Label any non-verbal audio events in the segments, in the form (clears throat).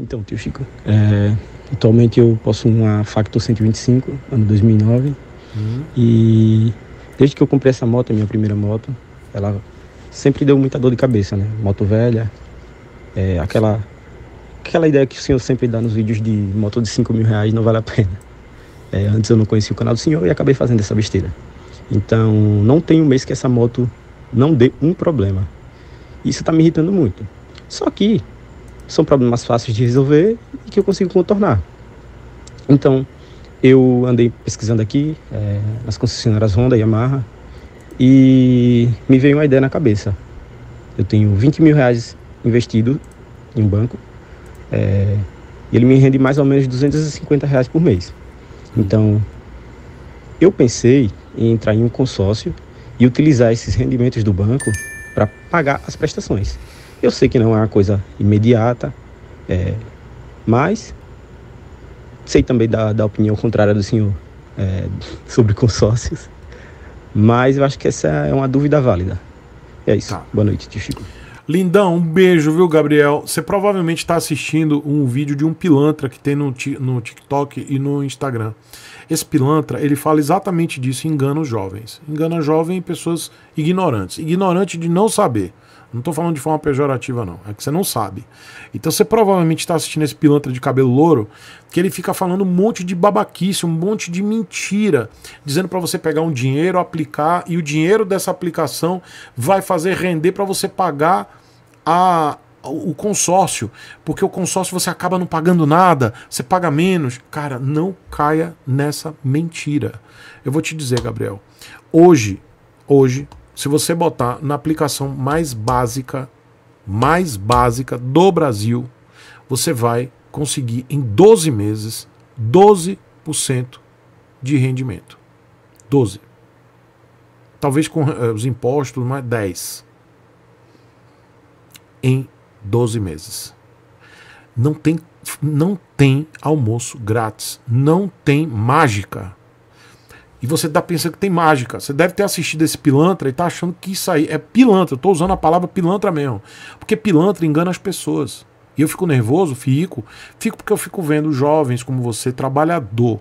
Então, tio Chico, é, atualmente eu posso uma Factor 125, ano 2009. Uhum. E desde que eu comprei essa moto, a minha primeira moto, ela sempre deu muita dor de cabeça, né? Moto velha, é, aquela, aquela ideia que o senhor sempre dá nos vídeos de moto de 5 mil reais não vale a pena. É, antes eu não conhecia o canal do senhor e acabei fazendo essa besteira. Então, não tem um mês que essa moto não dê um problema. Isso está me irritando muito. Só que são problemas fáceis de resolver e que eu consigo contornar. Então, eu andei pesquisando aqui é, nas concessionárias Honda e Yamaha e me veio uma ideia na cabeça. Eu tenho 20 mil reais investido em um banco é, e ele me rende mais ou menos 250 reais por mês. Então, eu pensei em entrar em um consórcio e utilizar esses rendimentos do banco para pagar as prestações. Eu sei que não é uma coisa imediata, é, mas sei também da, da opinião contrária do senhor é, sobre consórcios, mas eu acho que essa é uma dúvida válida. É isso. Tá. Boa noite, tio Chico. Lindão, um beijo, viu, Gabriel? Você provavelmente está assistindo um vídeo de um pilantra que tem no, no TikTok e no Instagram. Esse pilantra, ele fala exatamente disso, engana os jovens. Engana jovens e pessoas ignorantes. Ignorante de não saber. Não estou falando de forma pejorativa, não. É que você não sabe. Então você provavelmente está assistindo esse pilantra de cabelo louro, que ele fica falando um monte de babaquice, um monte de mentira, dizendo para você pegar um dinheiro, aplicar, e o dinheiro dessa aplicação vai fazer render para você pagar a, o consórcio, porque o consórcio você acaba não pagando nada, você paga menos. Cara, não caia nessa mentira. Eu vou te dizer, Gabriel. Hoje, hoje, se você botar na aplicação mais básica, mais básica do Brasil, você vai conseguir em 12 meses 12% de rendimento. 12. Talvez com eh, os impostos, mais 10. Em 12 meses. Não tem não tem almoço grátis, não tem mágica. E você tá pensando que tem mágica. Você deve ter assistido esse pilantra e tá achando que isso aí é pilantra. Eu tô usando a palavra pilantra mesmo. Porque pilantra engana as pessoas. E eu fico nervoso, fico. Fico porque eu fico vendo jovens como você, trabalhador.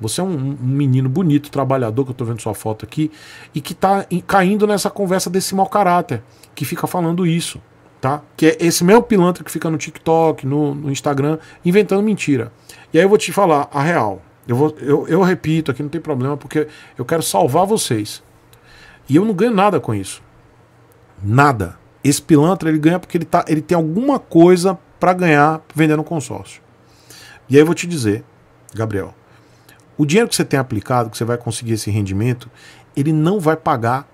Você é um, um menino bonito, trabalhador, que eu tô vendo sua foto aqui, e que tá caindo nessa conversa desse mau caráter, que fica falando isso, tá? Que é esse mesmo pilantra que fica no TikTok, no, no Instagram, inventando mentira. E aí eu vou te falar a real. Eu, vou, eu, eu repito aqui, não tem problema, porque eu quero salvar vocês. E eu não ganho nada com isso. Nada. Esse pilantra ele ganha porque ele, tá, ele tem alguma coisa para ganhar vendendo um consórcio. E aí eu vou te dizer, Gabriel, o dinheiro que você tem aplicado, que você vai conseguir esse rendimento, ele não vai pagar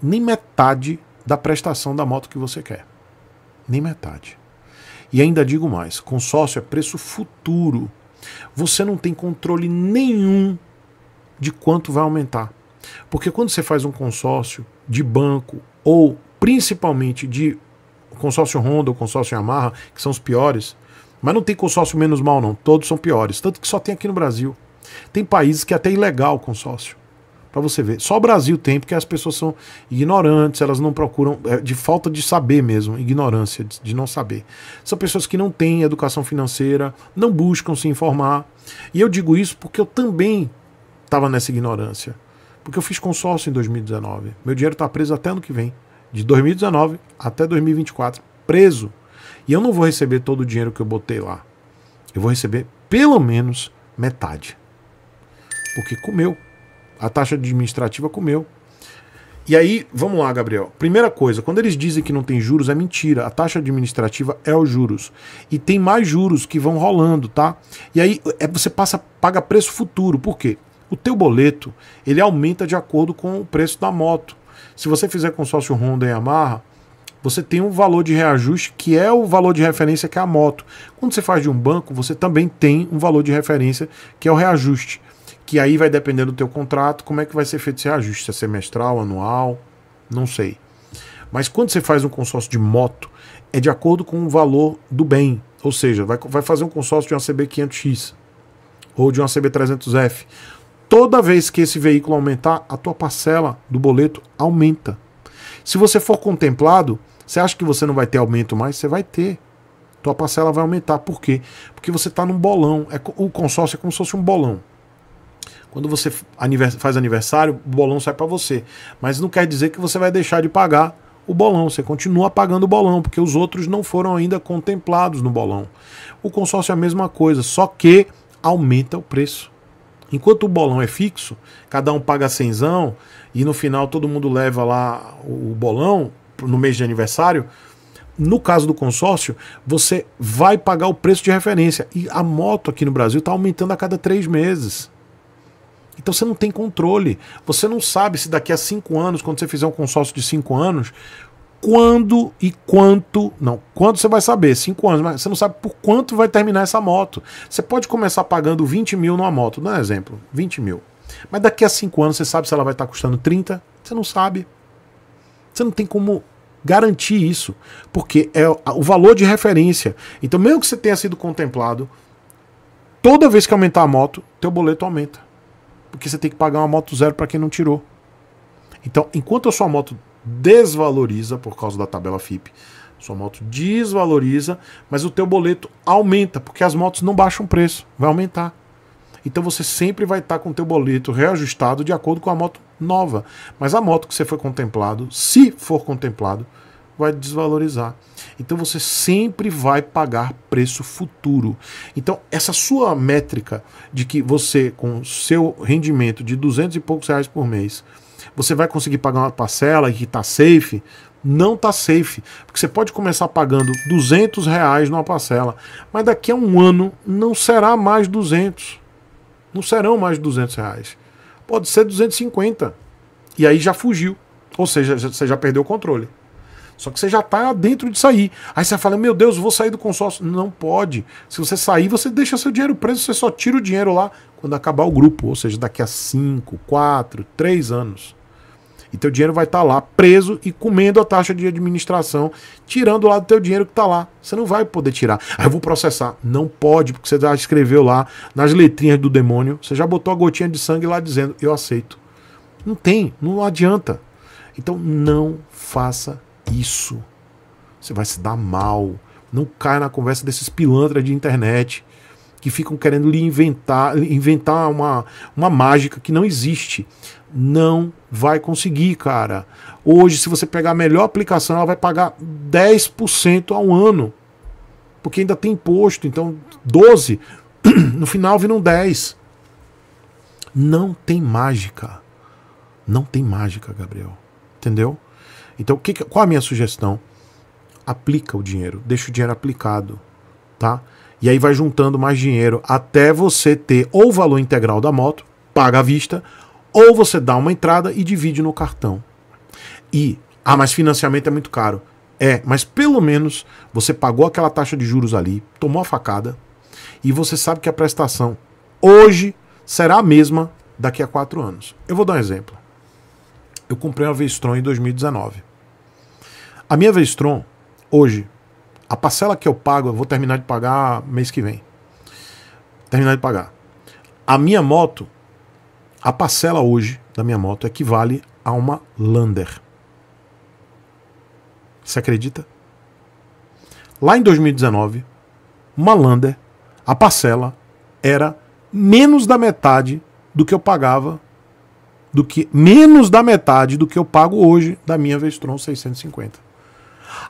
nem metade da prestação da moto que você quer. Nem metade. E ainda digo mais: consórcio é preço futuro. Você não tem controle nenhum de quanto vai aumentar. Porque quando você faz um consórcio de banco ou principalmente de consórcio Honda ou consórcio Yamaha, que são os piores, mas não tem consórcio menos mal não, todos são piores, tanto que só tem aqui no Brasil. Tem países que é até ilegal o consórcio para você ver. Só o Brasil tem, porque as pessoas são ignorantes, elas não procuram, é, de falta de saber mesmo, ignorância, de, não saber. São pessoas que não têm educação financeira, não buscam se informar. E eu digo isso porque eu também estava nessa ignorância. Porque eu fiz consórcio em 2019. Meu dinheiro está preso até ano que vem. De 2019 até 2024. Preso. E eu não vou receber todo o dinheiro que eu botei lá. Eu vou receber pelo menos metade. Porque comeu. A taxa administrativa comeu. E aí, vamos lá, Gabriel. Primeira coisa, quando eles dizem que não tem juros, é mentira. A taxa administrativa é os juros. E tem mais juros que vão rolando, tá? E aí é, você passa, paga preço futuro. Por quê? O teu boleto, ele aumenta de acordo com o preço da moto. Se você fizer consórcio Honda e Yamaha, você tem um valor de reajuste que é o valor de referência que é a moto. Quando você faz de um banco, você também tem um valor de referência que é o reajuste que aí vai depender do teu contrato, como é que vai ser feito esse ajuste, se é semestral, anual, não sei. Mas quando você faz um consórcio de moto, é de acordo com o valor do bem, ou seja, vai, vai fazer um consórcio de uma CB500X ou de uma CB300F. Toda vez que esse veículo aumentar, a tua parcela do boleto aumenta. Se você for contemplado, você acha que você não vai ter aumento mais? Você vai ter. Tua parcela vai aumentar. Por quê? Porque você está num bolão. É, o consórcio é como se fosse um bolão. Quando você faz aniversário, o bolão sai para você. Mas não quer dizer que você vai deixar de pagar o bolão. Você continua pagando o bolão, porque os outros não foram ainda contemplados no bolão. O consórcio é a mesma coisa, só que aumenta o preço. Enquanto o bolão é fixo, cada um paga cenzão e no final todo mundo leva lá o bolão no mês de aniversário. No caso do consórcio, você vai pagar o preço de referência. E a moto aqui no Brasil está aumentando a cada três meses. Então você não tem controle. Você não sabe se daqui a cinco anos, quando você fizer um consórcio de cinco anos, quando e quanto. Não, quando você vai saber? Cinco anos, mas você não sabe por quanto vai terminar essa moto. Você pode começar pagando 20 mil numa moto, dá um exemplo, 20 mil. Mas daqui a cinco anos você sabe se ela vai estar custando 30? Você não sabe. Você não tem como garantir isso, porque é o valor de referência. Então, mesmo que você tenha sido contemplado, toda vez que aumentar a moto, teu boleto aumenta porque você tem que pagar uma moto zero para quem não tirou. Então, enquanto a sua moto desvaloriza por causa da tabela FIP, sua moto desvaloriza, mas o teu boleto aumenta, porque as motos não baixam o preço, vai aumentar. Então você sempre vai estar tá com o teu boleto reajustado de acordo com a moto nova. Mas a moto que você foi contemplado, se for contemplado, vai desvalorizar. Então você sempre vai pagar preço futuro. Então essa sua métrica de que você com seu rendimento de 200 e poucos reais por mês, você vai conseguir pagar uma parcela e que está safe, não está safe, porque você pode começar pagando 200 reais numa parcela, mas daqui a um ano não será mais 200, não serão mais 200 reais, pode ser 250 e aí já fugiu, ou seja, você já perdeu o controle. Só que você já está dentro de sair. Aí você fala, meu Deus, vou sair do consórcio. Não pode. Se você sair, você deixa seu dinheiro preso, você só tira o dinheiro lá quando acabar o grupo, ou seja, daqui a 5, 4, 3 anos. E teu dinheiro vai estar tá lá preso e comendo a taxa de administração, tirando lá do teu dinheiro que está lá. Você não vai poder tirar. Aí eu vou processar. Não pode, porque você já escreveu lá nas letrinhas do demônio, você já botou a gotinha de sangue lá dizendo, eu aceito. Não tem, não adianta. Então não faça isso. Você vai se dar mal. Não caia na conversa desses pilantras de internet que ficam querendo lhe inventar, inventar uma, uma mágica que não existe. Não vai conseguir, cara. Hoje, se você pegar a melhor aplicação, ela vai pagar 10% ao ano. Porque ainda tem imposto, então 12. (clears throat) No final viram 10. Não tem mágica. Não tem mágica, Gabriel. Entendeu? Então, que, qual a minha sugestão? Aplica o dinheiro, deixa o dinheiro aplicado, tá? E aí vai juntando mais dinheiro até você ter ou o valor integral da moto, paga à vista, ou você dá uma entrada e divide no cartão. E, ah, mas financiamento é muito caro. É, mas pelo menos você pagou aquela taxa de juros ali, tomou a facada, e você sabe que a prestação hoje será a mesma daqui a quatro anos. Eu vou dar um exemplo eu comprei uma Vestron em 2019. A minha Vestron, hoje, a parcela que eu pago, eu vou terminar de pagar mês que vem. Terminar de pagar. A minha moto, a parcela hoje da minha moto equivale a uma Lander. Você acredita? Lá em 2019, uma Lander, a parcela era menos da metade do que eu pagava do que menos da metade do que eu pago hoje da minha Vestron 650.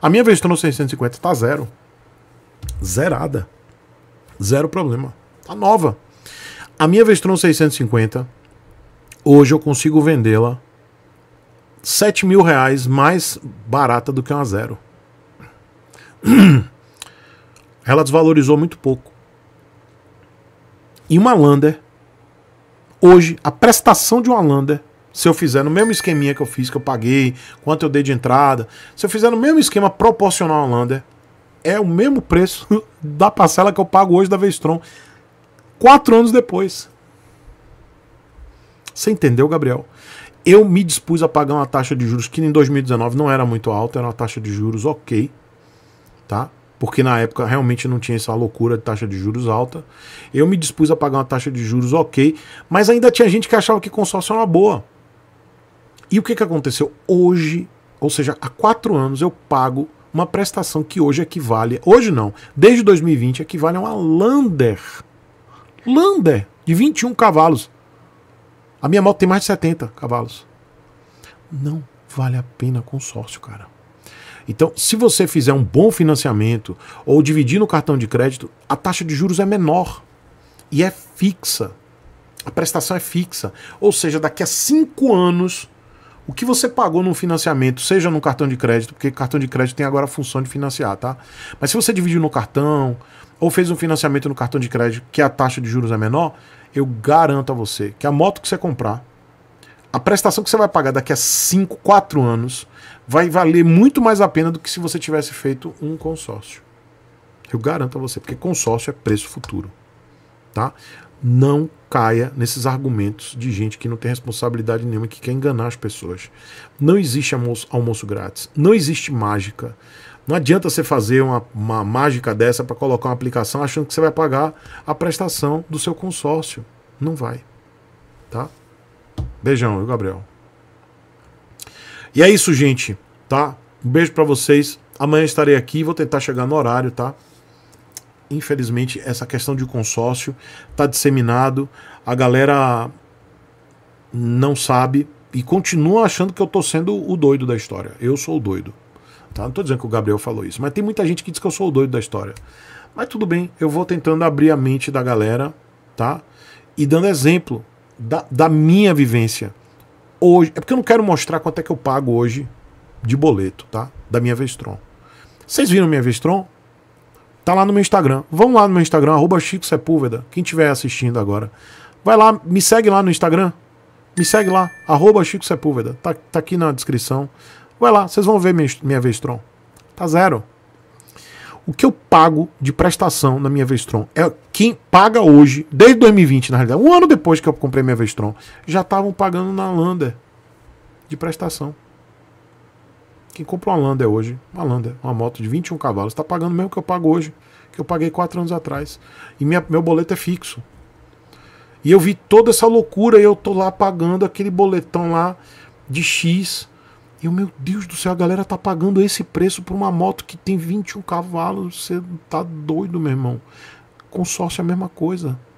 A minha Vestron 650 tá zero. Zerada. Zero problema. Tá nova. A minha Vestron 650, hoje eu consigo vendê-la 7 mil reais mais barata do que uma zero. (clears throat) Ela desvalorizou muito pouco. E uma Lander Hoje, a prestação de uma Lander, se eu fizer no mesmo esqueminha que eu fiz, que eu paguei, quanto eu dei de entrada, se eu fizer no mesmo esquema proporcional a Lander, é o mesmo preço (laughs) da parcela que eu pago hoje da Vestron. Quatro anos depois. Você entendeu, Gabriel? Eu me dispus a pagar uma taxa de juros que em 2019 não era muito alta, era uma taxa de juros ok, tá? porque na época realmente não tinha essa loucura de taxa de juros alta. Eu me dispus a pagar uma taxa de juros ok, mas ainda tinha gente que achava que consórcio era uma boa. E o que, que aconteceu? Hoje, ou seja, há quatro anos eu pago uma prestação que hoje equivale, hoje não, desde 2020 equivale a uma Lander. Lander de 21 cavalos. A minha moto tem mais de 70 cavalos. Não vale a pena consórcio, cara. Então, se você fizer um bom financiamento ou dividir no cartão de crédito, a taxa de juros é menor e é fixa. A prestação é fixa. Ou seja, daqui a cinco anos, o que você pagou num financiamento, seja no cartão de crédito, porque cartão de crédito tem agora a função de financiar, tá? Mas se você dividiu no cartão ou fez um financiamento no cartão de crédito que a taxa de juros é menor, eu garanto a você que a moto que você comprar a prestação que você vai pagar daqui a 5, 4 anos vai valer muito mais a pena do que se você tivesse feito um consórcio. Eu garanto a você, porque consórcio é preço futuro. Tá? Não caia nesses argumentos de gente que não tem responsabilidade nenhuma que quer enganar as pessoas. Não existe almoço, almoço grátis, não existe mágica. Não adianta você fazer uma, uma mágica dessa para colocar uma aplicação achando que você vai pagar a prestação do seu consórcio. Não vai. Tá? Beijão, eu, Gabriel. E é isso, gente, tá? Um beijo para vocês. Amanhã estarei aqui, vou tentar chegar no horário, tá? Infelizmente, essa questão de consórcio tá disseminado, a galera não sabe e continua achando que eu tô sendo o doido da história. Eu sou o doido. Tá? Não tô dizendo que o Gabriel falou isso, mas tem muita gente que diz que eu sou o doido da história. Mas tudo bem, eu vou tentando abrir a mente da galera, tá? E dando exemplo, da, da minha vivência hoje. É porque eu não quero mostrar quanto é que eu pago hoje de boleto, tá? Da minha Vestron. Vocês viram minha Vestron? Tá lá no meu Instagram. Vão lá no meu Instagram, arroba Chico Sepúlveda. Quem estiver assistindo agora. Vai lá, me segue lá no Instagram. Me segue lá, arroba Chico Sepúlveda. Tá, tá aqui na descrição. Vai lá, vocês vão ver minha, minha Vestron. Tá zero o que eu pago de prestação na minha Vestron. É quem paga hoje, desde 2020, na realidade, um ano depois que eu comprei minha Vestron, já estavam pagando na Lander de prestação. Quem compra uma Lander hoje, uma Lander, uma moto de 21 cavalos, está pagando mesmo que eu pago hoje, que eu paguei 4 anos atrás. E minha, meu boleto é fixo. E eu vi toda essa loucura e eu tô lá pagando aquele boletão lá de X eu, meu Deus do céu, a galera tá pagando esse preço por uma moto que tem 21 cavalos. Você tá doido, meu irmão. Consórcio é a mesma coisa.